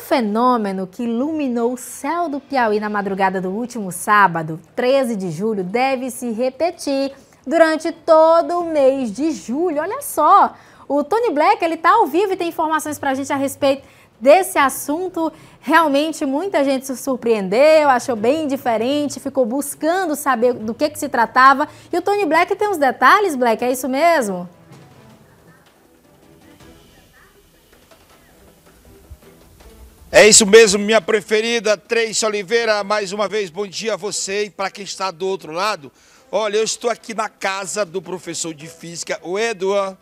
fenômeno que iluminou o céu do Piauí na madrugada do último sábado, 13 de julho, deve se repetir durante todo o mês de julho. Olha só, o Tony Black ele está ao vivo e tem informações para a gente a respeito desse assunto. Realmente muita gente se surpreendeu, achou bem diferente, ficou buscando saber do que, que se tratava. E o Tony Black tem uns detalhes, Black, é isso mesmo? É isso mesmo, minha preferida, Três Oliveira, mais uma vez, bom dia a você e para quem está do outro lado. Olha, eu estou aqui na casa do professor de física, o Eduan,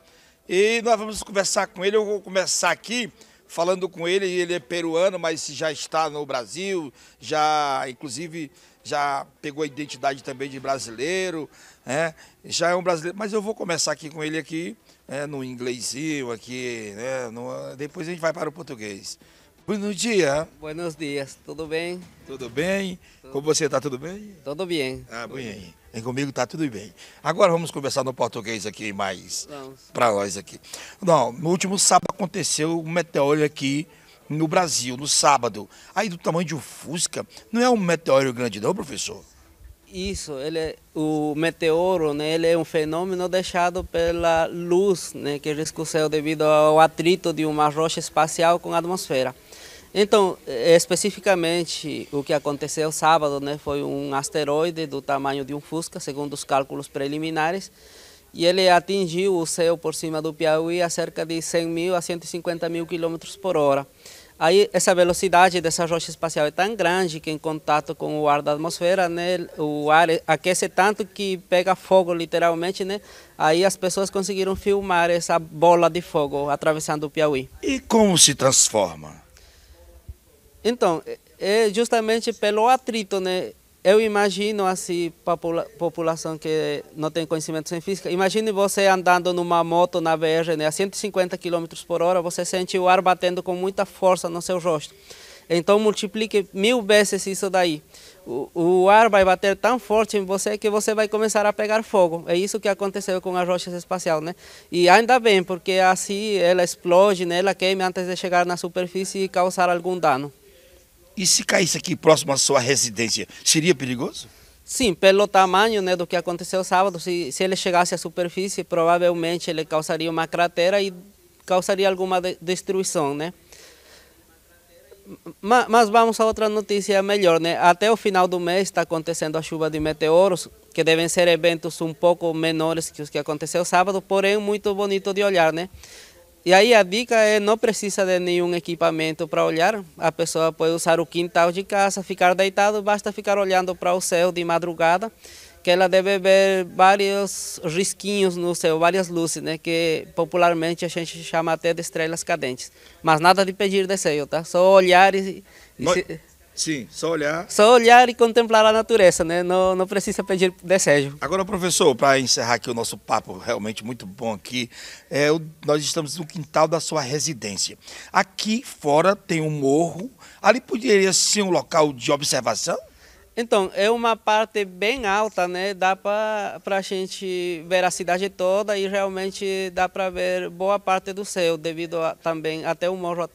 e nós vamos conversar com ele. Eu vou começar aqui falando com ele, ele é peruano, mas já está no Brasil, já, inclusive, já pegou a identidade também de brasileiro, né? já é um brasileiro, mas eu vou começar aqui com ele aqui, é, no inglesinho aqui, né? no... depois a gente vai para o português. Bom dia. Buenos dias, tudo bem? Tudo bem? Tudo. Como você está, tudo bem? Tudo bem. Ah, tudo bem. bem. comigo está tudo bem. Agora vamos conversar no português aqui mais para nós aqui. Não, no último sábado aconteceu um meteoro aqui no Brasil, no sábado. Aí do tamanho de um fusca, não é um meteoro grande não, professor? Isso, ele é, o meteoro, né, ele é um fenômeno deixado pela luz, né, que ele escureceu devido ao atrito de uma rocha espacial com a atmosfera. Então, eh, especificamente, o que aconteceu sábado né, foi um asteroide do tamanho de um Fusca, segundo os cálculos preliminares, e ele atingiu o céu por cima do Piauí a cerca de 100 mil a 150 mil quilômetros por hora. Aí essa velocidade dessa rocha espacial é tão grande que em contato com o ar da atmosfera, né, o ar aquece tanto que pega fogo literalmente, né? Aí as pessoas conseguiram filmar essa bola de fogo atravessando o Piauí. E como se transforma? Então, é, é justamente pelo atrito, né? Eu imagino assim, popula população que não tem conhecimento em física, imagine você andando numa moto na BR né, a 150 km por hora, você sente o ar batendo com muita força no seu rosto. Então multiplique mil vezes isso daí. O, o, ar vai bater tão forte em você que você vai começar a pegar fogo. É isso que aconteceu com a rocha espacial, né? E ainda bem, porque assim ela explode, né? ela queima antes de chegar na superfície e causar algum dano. E se caísse aqui próximo à sua residência, seria perigoso? Sim, pelo tamanho né, do que aconteceu sábado, se, se ele chegasse à superfície, provavelmente ele causaria uma cratera e causaria alguma de destruição, né? Mas, mas, vamos a outra notícia melhor, né? Até o final do mês está acontecendo a chuva de meteoros, que devem ser eventos um pouco menores que os que aconteceu sábado, porém muito bonito de olhar, né? E aí a dica é não precisa de nenhum equipamento para olhar. A pessoa pode usar o quintal de casa, ficar deitado, basta ficar olhando para o céu de madrugada, que ela deve ver vários risquinhos no céu, várias luzes, né, que popularmente a gente chama até de estrelas cadentes. Mas nada de pedir desejo, tá? Só olhar e... e se... Sim, só olhar. Só olhar e contemplar a natureza, né? Não, não precisa pedir desejo. Agora, professor, para encerrar aqui o nosso papo, realmente muito bom aqui, é, nós estamos no quintal da sua residência. Aqui fora tem um morro. Ali poderia ser um local de observação? Então, é uma parte bem alta, né? Dá para a gente ver a cidade toda e realmente dá para ver boa parte do céu, devido a, também até o morro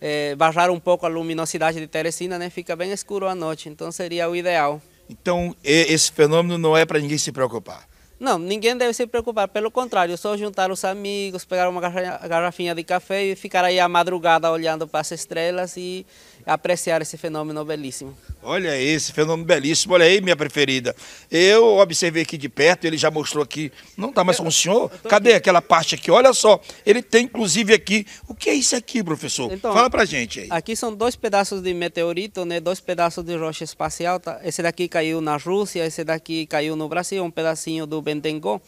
é, baixar um pouco a luminosidade de Teresina, né? Fica bem escuro à noite, então seria o ideal. Então, esse fenômeno não é para ninguém se preocupar. Não, ninguém deve se preocupar, pelo contrário, só juntar os amigos, pegar uma garrafinha de café e ficar aí à madrugada olhando para as estrelas e apreciar esse fenômeno belíssimo. Olha esse fenômeno belíssimo, olha aí minha preferida. Eu observei aqui de perto, ele já mostrou aqui, não está mais com o senhor? Cadê aquela parte aqui? Olha só, ele tem inclusive aqui, o que é isso aqui, professor? Então, Fala para gente aí. Aqui são dois pedaços de meteorito, né? dois pedaços de rocha espacial, tá? esse daqui caiu na Rússia, esse daqui caiu no Brasil, um pedacinho do Bendengon.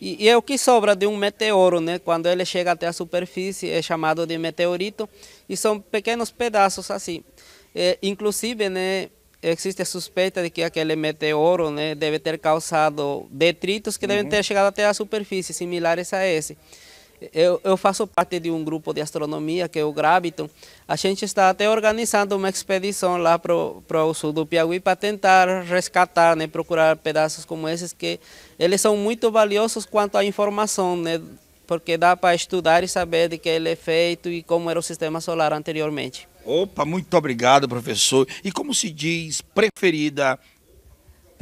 E, e é o que sobra de um meteoro, né? Quando ele chega até a superfície, é chamado de meteorito, e são pequenos pedaços assim. É, inclusive, né, existe a suspeita de que aquele meteoro né, deve ter causado detritos que uhum. devem ter chegado até a superfície, similares a esse. Eu, eu, faço parte de um grupo de astronomia, que é o Graviton. A gente está até organizando uma expedição lá para o sul do Piauí para tentar resgatar, né, procurar pedaços como esses, que eles são muito valiosos quanto à informação, né, porque dá para estudar e saber de que ele é feito e como era o sistema solar anteriormente. Opa, muito obrigado, professor. E como se diz, preferida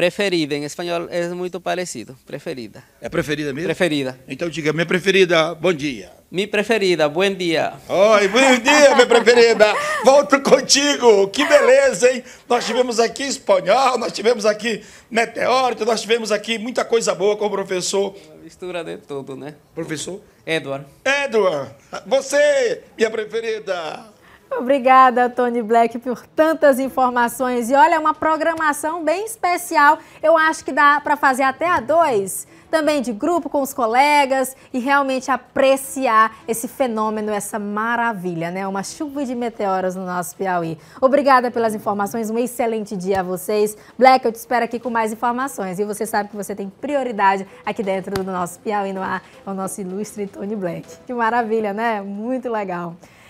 Preferida, em espanhol é muito parecido. Preferida. É preferida mesmo? Preferida. Então diga, minha preferida, bom dia. Minha preferida, bom dia. Oi, bom dia, minha preferida. Volto contigo. Que beleza, hein? Nós tivemos aqui espanhol, nós tivemos aqui meteorito, nós tivemos aqui muita coisa boa com o professor. Uma mistura de tudo, né? Professor? Edward. Edward, você, minha preferida. Obrigada, Tony Black, por tantas informações. E olha, uma programação bem especial. Eu acho que dá para fazer até a dois. Também de grupo com os colegas e realmente apreciar esse fenômeno, essa maravilha, né? Uma chuva de meteoros no nosso Piauí. Obrigada pelas informações, um excelente dia a vocês. Black, eu te espero aqui com mais informações. E você sabe que você tem prioridade aqui dentro do nosso Piauí no ar, é o nosso ilustre Tony Black. Que maravilha, né? Muito legal.